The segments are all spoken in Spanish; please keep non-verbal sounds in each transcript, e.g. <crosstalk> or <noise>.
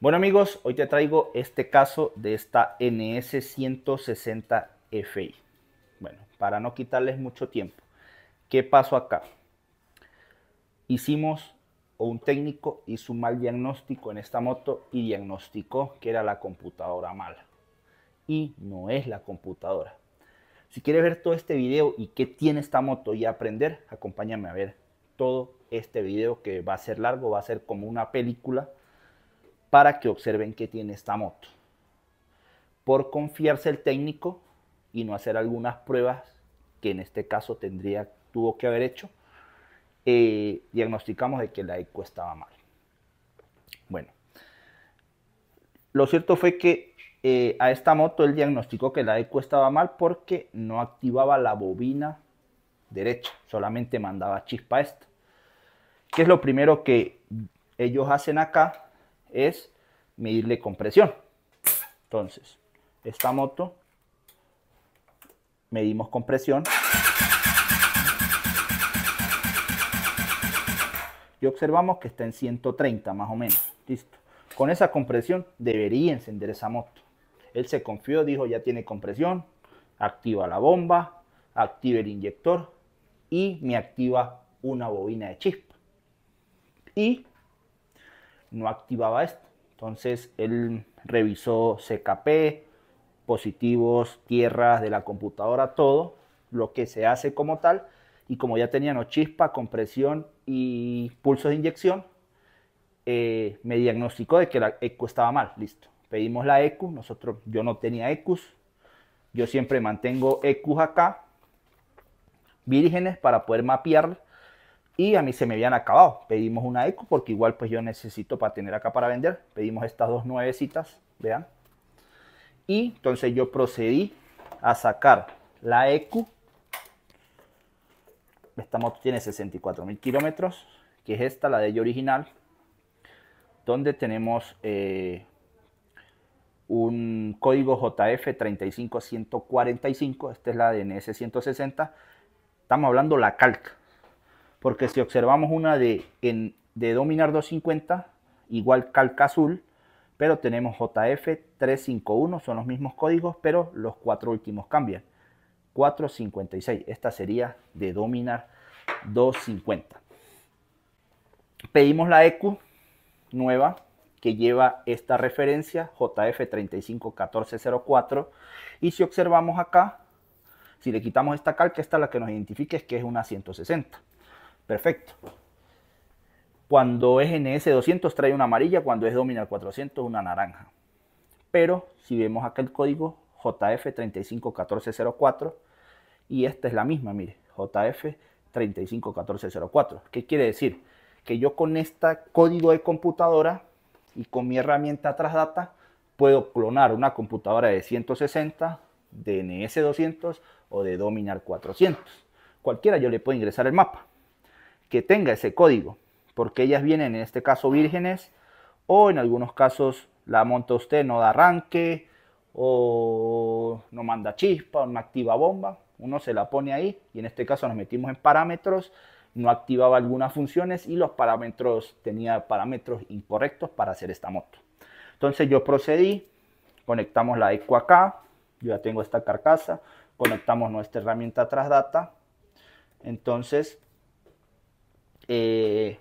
Bueno amigos, hoy te traigo este caso de esta NS160 FI. Bueno, para no quitarles mucho tiempo, ¿qué pasó acá? Hicimos, o un técnico hizo un mal diagnóstico en esta moto y diagnosticó que era la computadora mala. Y no es la computadora. Si quieres ver todo este video y qué tiene esta moto y aprender, acompáñame a ver todo este video que va a ser largo, va a ser como una película para que observen qué tiene esta moto. Por confiarse el técnico y no hacer algunas pruebas que en este caso tendría, tuvo que haber hecho, eh, diagnosticamos de que la eco estaba mal. Bueno, lo cierto fue que eh, a esta moto él diagnosticó que la eco estaba mal porque no activaba la bobina derecha, solamente mandaba chispa a esta. es lo primero que ellos hacen acá? Es medirle compresión. Entonces, esta moto medimos compresión y observamos que está en 130 más o menos. Listo. Con esa compresión debería encender esa moto. Él se confió, dijo ya tiene compresión, activa la bomba, activa el inyector y me activa una bobina de chispa. Y no activaba esto. Entonces él revisó CKP, positivos, tierras de la computadora, todo lo que se hace como tal. Y como ya tenían chispa, compresión y pulsos de inyección, eh, me diagnosticó de que la ECU estaba mal. Listo. Pedimos la ECU. Nosotros, yo no tenía ECUs. Yo siempre mantengo ECUs acá, vírgenes, para poder mapear y a mí se me habían acabado. Pedimos una eco porque igual pues yo necesito para tener acá para vender. Pedimos estas dos nuevecitas, vean. Y entonces yo procedí a sacar la eco. Esta moto tiene 64 mil kilómetros, que es esta, la de ella original, donde tenemos eh, un código JF 35145. Esta es la DNS 160. Estamos hablando la calca porque si observamos una de, de Dominar 250, igual calca azul, pero tenemos JF351, son los mismos códigos, pero los cuatro últimos cambian. 456, esta sería de Dominar 250. Pedimos la EQ nueva que lleva esta referencia JF351404 y si observamos acá, si le quitamos esta calca, esta la que nos identifica es que es una 160. Perfecto. Cuando es NS200 trae una amarilla, cuando es Dominar 400 una naranja. Pero si vemos acá el código JF351404 y esta es la misma, mire, JF351404. ¿Qué quiere decir? Que yo con este código de computadora y con mi herramienta Trasdata puedo clonar una computadora de 160, de NS200 o de Dominar 400. Cualquiera yo le puedo ingresar el mapa que tenga ese código, porque ellas vienen en este caso vírgenes o en algunos casos la monta usted, no da arranque o no manda chispa o no activa bomba, uno se la pone ahí y en este caso nos metimos en parámetros, no activaba algunas funciones y los parámetros tenía parámetros incorrectos para hacer esta moto. Entonces yo procedí, conectamos la eco acá, yo ya tengo esta carcasa, conectamos nuestra herramienta Trasdata, entonces eh,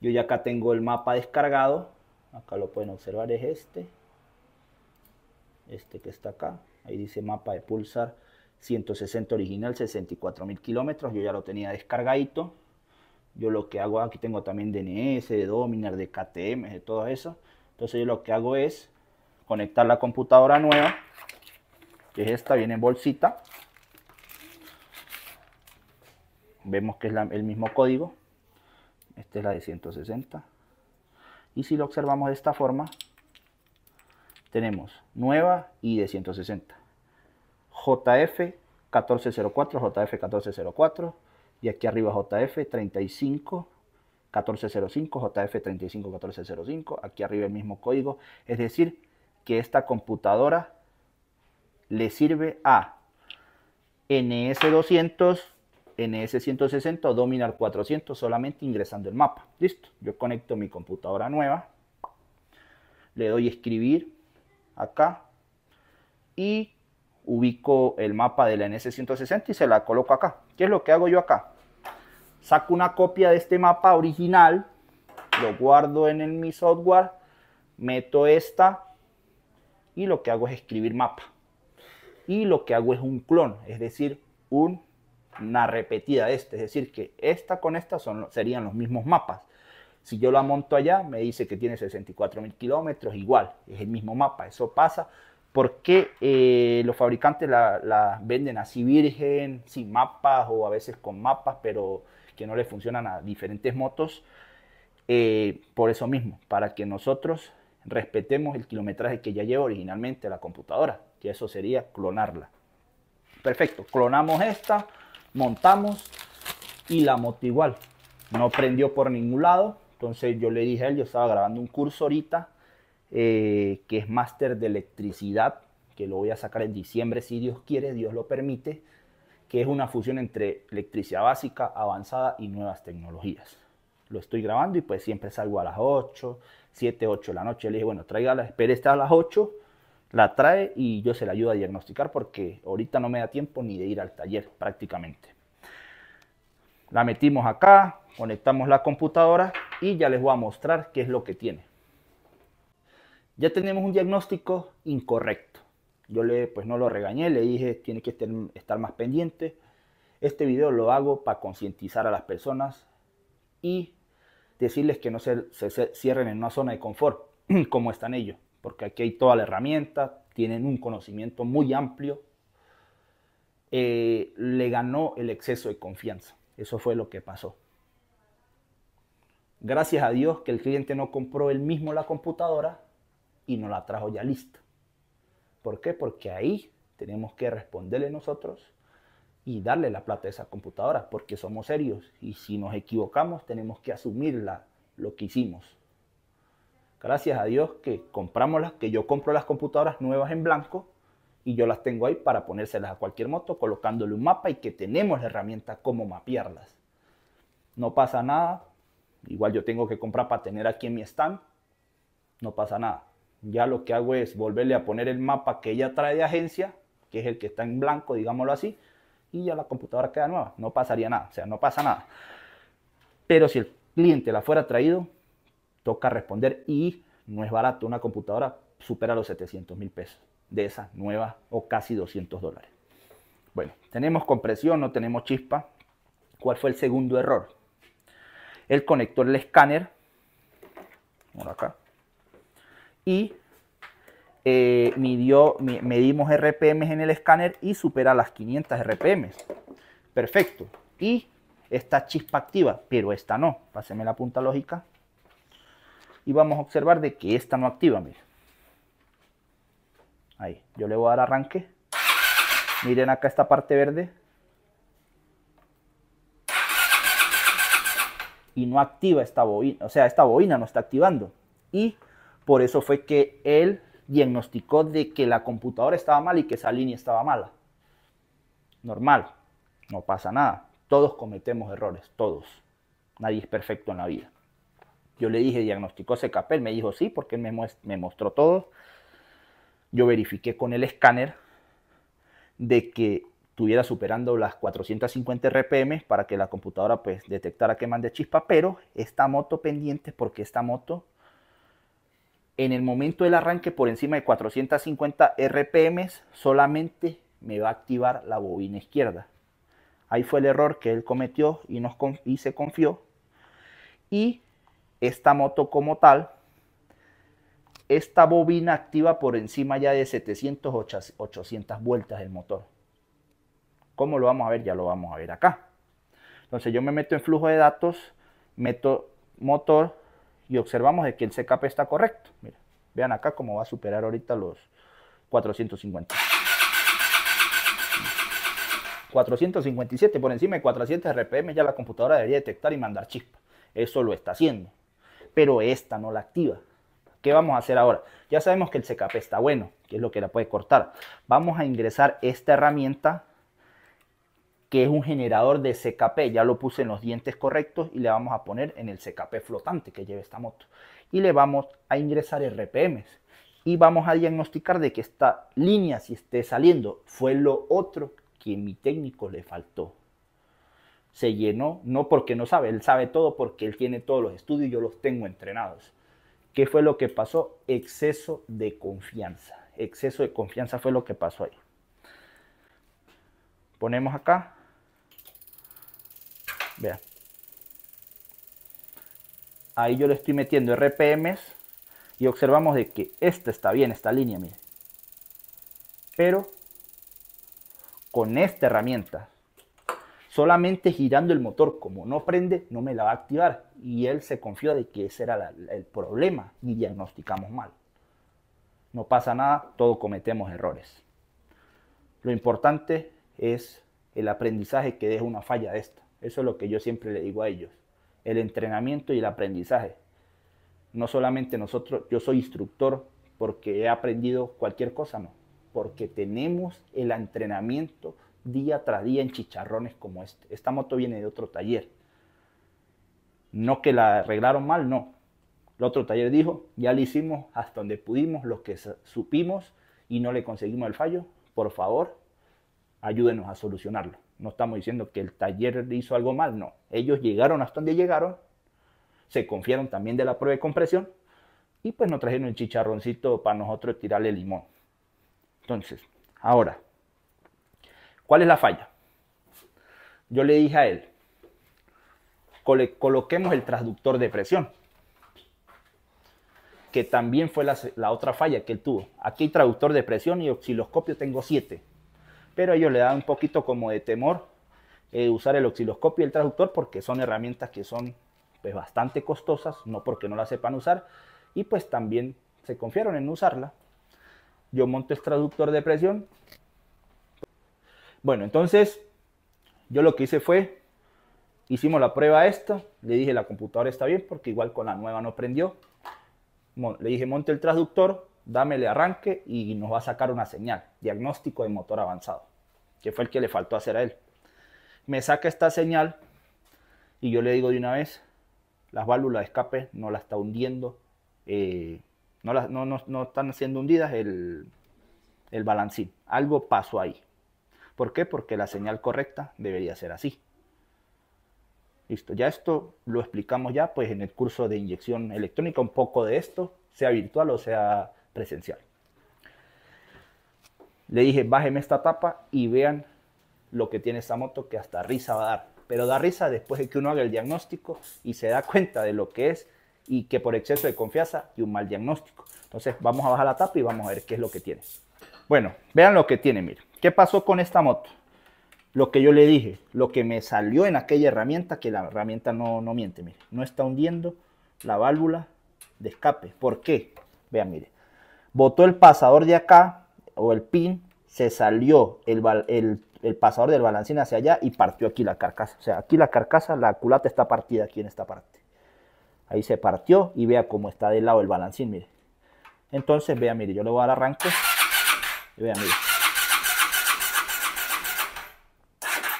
yo ya acá tengo el mapa descargado. Acá lo pueden observar, es este. Este que está acá. Ahí dice mapa de pulsar 160 original, 64 mil kilómetros. Yo ya lo tenía descargadito. Yo lo que hago, aquí tengo también DNS, de Dominar, de KTM, de todo eso. Entonces yo lo que hago es conectar la computadora nueva, que es esta, viene en bolsita. Vemos que es el mismo código esta es la de 160 y si lo observamos de esta forma tenemos nueva y de 160 JF 1404 JF 1404 y aquí arriba JF 35 1405 JF 35 1405 aquí arriba el mismo código es decir que esta computadora le sirve a NS200 NS160 o Dominar 400 solamente ingresando el mapa. Listo, yo conecto mi computadora nueva, le doy escribir acá y ubico el mapa de la NS160 y se la coloco acá. ¿Qué es lo que hago yo acá? Saco una copia de este mapa original, lo guardo en, en mi software, meto esta y lo que hago es escribir mapa. Y lo que hago es un clon, es decir, un una repetida de este, es decir, que esta con esta serían los mismos mapas. Si yo la monto allá, me dice que tiene mil kilómetros, igual, es el mismo mapa, eso pasa. porque eh, los fabricantes la, venden así virgen, sin mapas o a veces con mapas, pero que no le funcionan a diferentes motos? Eh, por eso mismo, para que nosotros respetemos el kilometraje que ya lleva originalmente la computadora, que eso sería clonarla. Perfecto, clonamos esta, montamos y la moto igual. No prendió por ningún lado. Entonces yo le dije a él, yo estaba grabando un curso ahorita eh, que es máster de electricidad, que lo voy a sacar en diciembre si Dios quiere, Dios lo permite, que es una fusión entre electricidad básica, avanzada y nuevas tecnologías. Lo estoy grabando y pues siempre salgo a las 8, 7, 8 de la noche. Le dije, bueno, tráigala, espera está a las 8 la trae y yo se la ayudo a diagnosticar porque ahorita no me da tiempo ni de ir al taller prácticamente. La metimos acá, conectamos la computadora y ya les voy a mostrar qué es lo que tiene. Ya tenemos un diagnóstico incorrecto. Yo le, pues no lo regañé, le dije tiene que estar más pendiente. Este video lo hago para concientizar a las personas y decirles que no se cierren en una zona de confort <clears throat> como están ellos porque aquí hay toda la herramienta, tienen un conocimiento muy amplio. Eh, le ganó el exceso de confianza. Eso fue lo que pasó. Gracias a Dios que el cliente no compró él mismo la computadora y no la trajo ya lista. ¿Por qué? Porque ahí tenemos que responderle nosotros y darle la plata a esa computadora porque somos serios y si nos equivocamos tenemos que asumir lo que hicimos. Gracias a Dios que compramos las, que yo compro las computadoras nuevas en blanco y yo las tengo ahí para ponérselas a cualquier moto colocándole un mapa y que tenemos la herramienta como mapearlas. No pasa nada, igual yo tengo que comprar para tener aquí en mi stand, no pasa nada. Ya lo que hago es volverle a poner el mapa que ella trae de agencia, que es el que está en blanco, digámoslo así, y ya la computadora queda nueva. No pasaría nada, o sea, no pasa nada. Pero si el cliente la fuera traído, toca responder y no es barato. Una computadora supera los 700 mil pesos de esas nuevas o casi 200 dólares. Bueno, tenemos compresión, no tenemos chispa. ¿Cuál fue el segundo error? El conector del escáner, por acá, y eh, midió, medimos RPM en el escáner y supera las 500 RPM. Perfecto. Y esta chispa activa, pero esta no. Páseme la punta lógica y vamos a observar de que esta no activa, miren. Ahí, yo le voy a dar arranque. Miren acá esta parte verde. Y no activa esta bobina, o sea, esta bobina no está activando. Y por eso fue que él diagnosticó de que la computadora estaba mal y que esa línea estaba mala. Normal, no pasa nada. Todos cometemos errores, todos. Nadie es perfecto en la vida. Yo le dije, ¿diagnosticó ese Él me dijo sí, porque me, mostró todo. Yo verifiqué con el escáner de que estuviera superando las 450 RPM para que la computadora pues detectara que mande chispa, pero esta moto pendiente porque esta moto en el momento del arranque por encima de 450 RPM solamente me va a activar la bobina izquierda. Ahí fue el error que él cometió y, nos, y se confió. Y esta moto como tal, esta bobina activa por encima ya de 700, 800 vueltas del motor. ¿Cómo lo vamos a ver? Ya lo vamos a ver acá. Entonces yo me meto en flujo de datos, meto motor y observamos de que el CKP está correcto. Mira, vean acá cómo va a superar ahorita los 450. 457 por encima de 400 RPM ya la computadora debería detectar y mandar chispa. Eso lo está haciendo pero esta no la activa. ¿Qué vamos a hacer ahora? Ya sabemos que el CKP está bueno, que es lo que la puede cortar. Vamos a ingresar esta herramienta que es un generador de CKP. Ya lo puse en los dientes correctos y le vamos a poner en el CKP flotante que lleva esta moto. Y le vamos a ingresar RPMs. Y vamos a diagnosticar de que esta línea, si esté saliendo, fue lo otro que mi técnico le faltó se llenó, no porque no sabe, él sabe todo porque él tiene todos los estudios y yo los tengo entrenados. ¿Qué fue lo que pasó? Exceso de confianza. Exceso de confianza fue lo que pasó ahí. Ponemos acá. Vean. Ahí yo le estoy metiendo RPMs y observamos de que esta está bien, esta línea, mire. Pero con esta herramienta solamente girando el motor, como no prende, no me la va a activar. Y él se confió de que ese era el problema y diagnosticamos mal. No pasa nada, todos cometemos errores. Lo importante es el aprendizaje que deja una falla de esta. Eso es lo que yo siempre le digo a ellos. El entrenamiento y el aprendizaje. No solamente nosotros, yo soy instructor porque he aprendido cualquier cosa, no. Porque tenemos el entrenamiento día tras día en chicharrones como este. Esta moto viene de otro taller. No que la arreglaron mal, no. El otro taller dijo, ya le hicimos hasta donde pudimos, lo que supimos y no le conseguimos el fallo. Por favor, ayúdenos a solucionarlo. No estamos diciendo que el taller le hizo algo mal, no. Ellos llegaron hasta donde llegaron, se confiaron también de la prueba de compresión y pues nos trajeron un chicharroncito para nosotros tirarle limón. Entonces, ahora, ¿Cuál es la falla? Yo le dije a él, coloquemos el traductor de presión, que también fue la, otra falla que él tuvo. Aquí hay de presión y osciloscopio tengo siete. pero ellos le dan un poquito como de temor eh, usar el osciloscopio y el traductor porque son herramientas que son pues, bastante costosas, no porque no las sepan usar, y pues también se confiaron en usarla. Yo monto el traductor de presión bueno, entonces yo lo que hice fue, hicimos la prueba esta, le dije la computadora está bien porque igual con la nueva no prendió. Le dije monte el transductor, dámele arranque y nos va a sacar una señal, diagnóstico de motor avanzado, que fue el que le faltó hacer a él. Me saca esta señal y yo le digo de una vez, las válvulas de escape no la está hundiendo, eh, no, están siendo hundidas el, el balancín, algo pasó ahí. ¿Por qué? Porque la señal correcta debería ser así. Listo, ya esto lo explicamos ya pues en el curso de inyección electrónica, un poco de esto, sea virtual o sea presencial. Le dije, bájeme esta tapa y vean lo que tiene esta moto que hasta risa va a dar. Pero da risa después de que uno haga el diagnóstico y se da cuenta de lo que es y que por exceso de confianza y un mal diagnóstico. Entonces vamos a bajar la tapa y vamos a ver qué es lo que tiene. Bueno, vean lo que tiene, miren. ¿Qué pasó con esta moto? Lo que yo le dije, lo que me salió en aquella herramienta, que la herramienta no, miente, mire, no está hundiendo la válvula de escape. ¿Por qué? Vean, mire, botó el pasador de acá, o el pin, se salió el, el, pasador del balancín hacia allá y partió aquí la carcasa. O sea, aquí la carcasa, la culata está partida aquí en esta parte. Ahí se partió y vea cómo está de lado el balancín, mire. Entonces, vea, mire, yo le voy al dar arranque. Y vea, mire.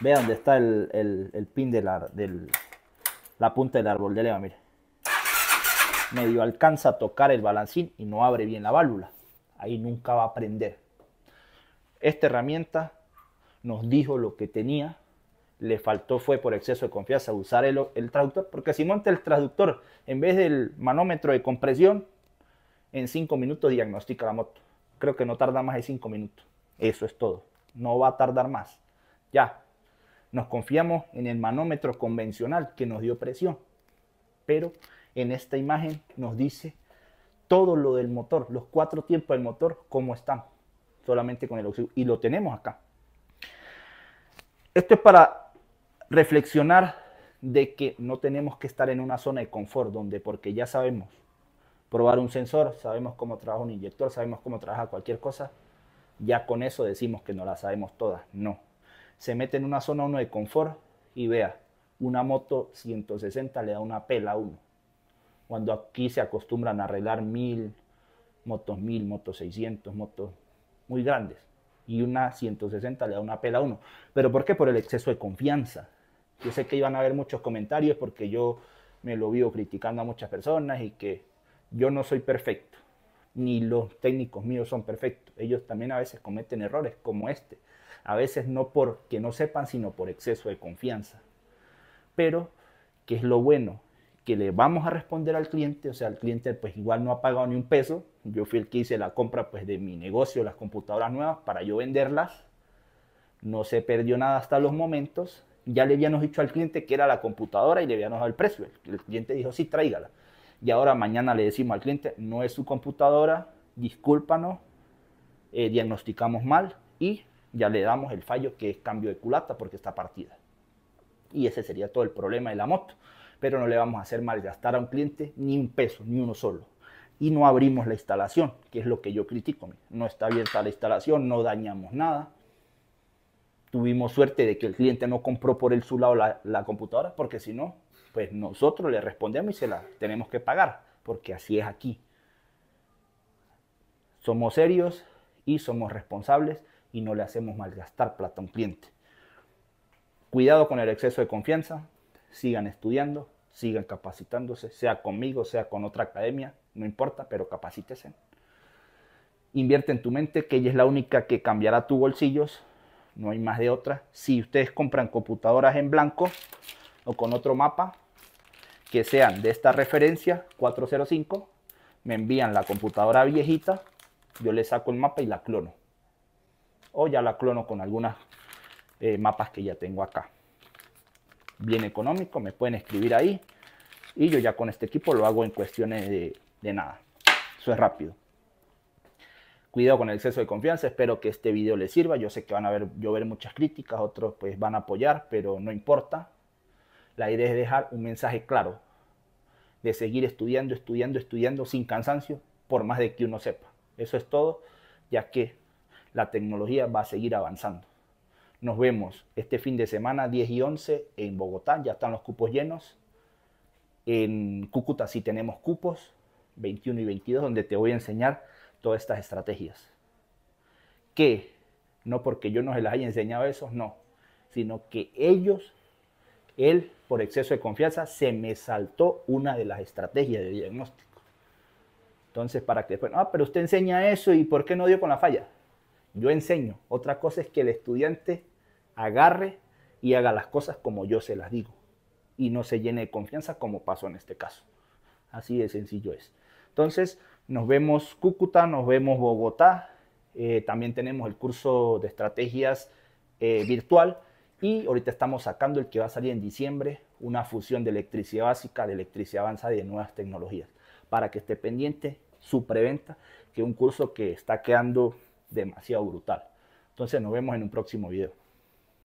Ve dónde está el, pin de la, punta del árbol de leva, mire. Medio alcanza a tocar el balancín y no abre bien la válvula. Ahí nunca va a prender. Esta herramienta nos dijo lo que tenía. Le faltó fue por exceso de confianza usar el, el traductor, porque si monta el traductor en vez del manómetro de compresión, en 5 minutos diagnostica la moto. Creo que no tarda más de 5 minutos. Eso es todo. No va a tardar más. Ya, nos confiamos en el manómetro convencional que nos dio presión, pero en esta imagen nos dice todo lo del motor, los cuatro tiempos del motor, cómo están, solamente con el oxígeno. Y lo tenemos acá. Esto es para reflexionar de que no tenemos que estar en una zona de confort, donde porque ya sabemos probar un sensor, sabemos cómo trabaja un inyector, sabemos cómo trabaja cualquier cosa, ya con eso decimos que no la sabemos todas. No, se mete en una zona uno de confort y vea, una moto 160 le da una pela a uno. Cuando aquí se acostumbran a arreglar mil, motos mil, motos 600, motos muy grandes. Y una 160 le da una pela a uno. ¿Pero por qué? Por el exceso de confianza. Yo sé que iban a haber muchos comentarios porque yo me lo vivo criticando a muchas personas y que yo no soy perfecto. Ni los técnicos míos son perfectos. Ellos también a veces cometen errores como este a veces no porque no sepan, sino por exceso de confianza. Pero, ¿qué es lo bueno? Que le vamos a responder al cliente, o sea, el cliente pues igual no ha pagado ni un peso, yo fui el que hice la compra pues de mi negocio, las computadoras nuevas, para yo venderlas, no se perdió nada hasta los momentos, ya le habíamos dicho al cliente que era la computadora y le habíamos dado el precio, el cliente dijo, sí, tráigala. Y ahora mañana le decimos al cliente, no es su computadora, discúlpanos, eh, diagnosticamos mal y ya le damos el fallo que es cambio de culata porque está partida. Y ese sería todo el problema de la moto. Pero no le vamos a hacer malgastar a un cliente ni un peso, ni uno solo. Y no abrimos la instalación, que es lo que yo critico. No está abierta la instalación, no dañamos nada. Tuvimos suerte de que el cliente no compró por el su lado la, la computadora, porque si no, pues nosotros le respondemos y se la tenemos que pagar, porque así es aquí. Somos serios y somos responsables y no le hacemos malgastar plata a un cliente. Cuidado con el exceso de confianza, sigan estudiando, sigan capacitándose, sea conmigo, sea con otra academia, no importa, pero capacítese. Invierte en tu mente, que ella es la única que cambiará tus bolsillos, no hay más de otra. Si ustedes compran computadoras en blanco o con otro mapa, que sean de esta referencia 405, me envían la computadora viejita, yo le saco el mapa y la clono o ya la clono con algunas eh, mapas que ya tengo acá. Bien económico, me pueden escribir ahí y yo ya con este equipo lo hago en cuestiones de, nada. Eso es rápido. Cuidado con el exceso de confianza, espero que este video les sirva. Yo sé que van a ver, llover muchas críticas, otros pues van a apoyar, pero no importa. La idea es dejar un mensaje claro de seguir estudiando, estudiando, estudiando sin cansancio, por más de que uno sepa. Eso es todo, ya que la tecnología va a seguir avanzando. Nos vemos este fin de semana 10 y 11 en Bogotá, ya están los cupos llenos. En Cúcuta sí tenemos cupos, 21 y 22, donde te voy a enseñar todas estas estrategias. Que no porque yo no se las haya enseñado eso, no, sino que ellos, él por exceso de confianza, se me saltó una de las estrategias de diagnóstico. Entonces, para que después, ah, pero usted enseña eso y ¿por qué no dio con la falla? yo enseño. Otra cosa es que el estudiante agarre y haga las cosas como yo se las digo y no se llene de confianza como pasó en este caso. Así de sencillo es. Entonces, nos vemos Cúcuta, nos vemos Bogotá, eh, también tenemos el curso de estrategias eh, virtual y ahorita estamos sacando el que va a salir en diciembre, una fusión de electricidad básica, de electricidad avanzada y de nuevas tecnologías, para que esté pendiente su preventa, que es un curso que está quedando demasiado brutal. Entonces nos vemos en un próximo video.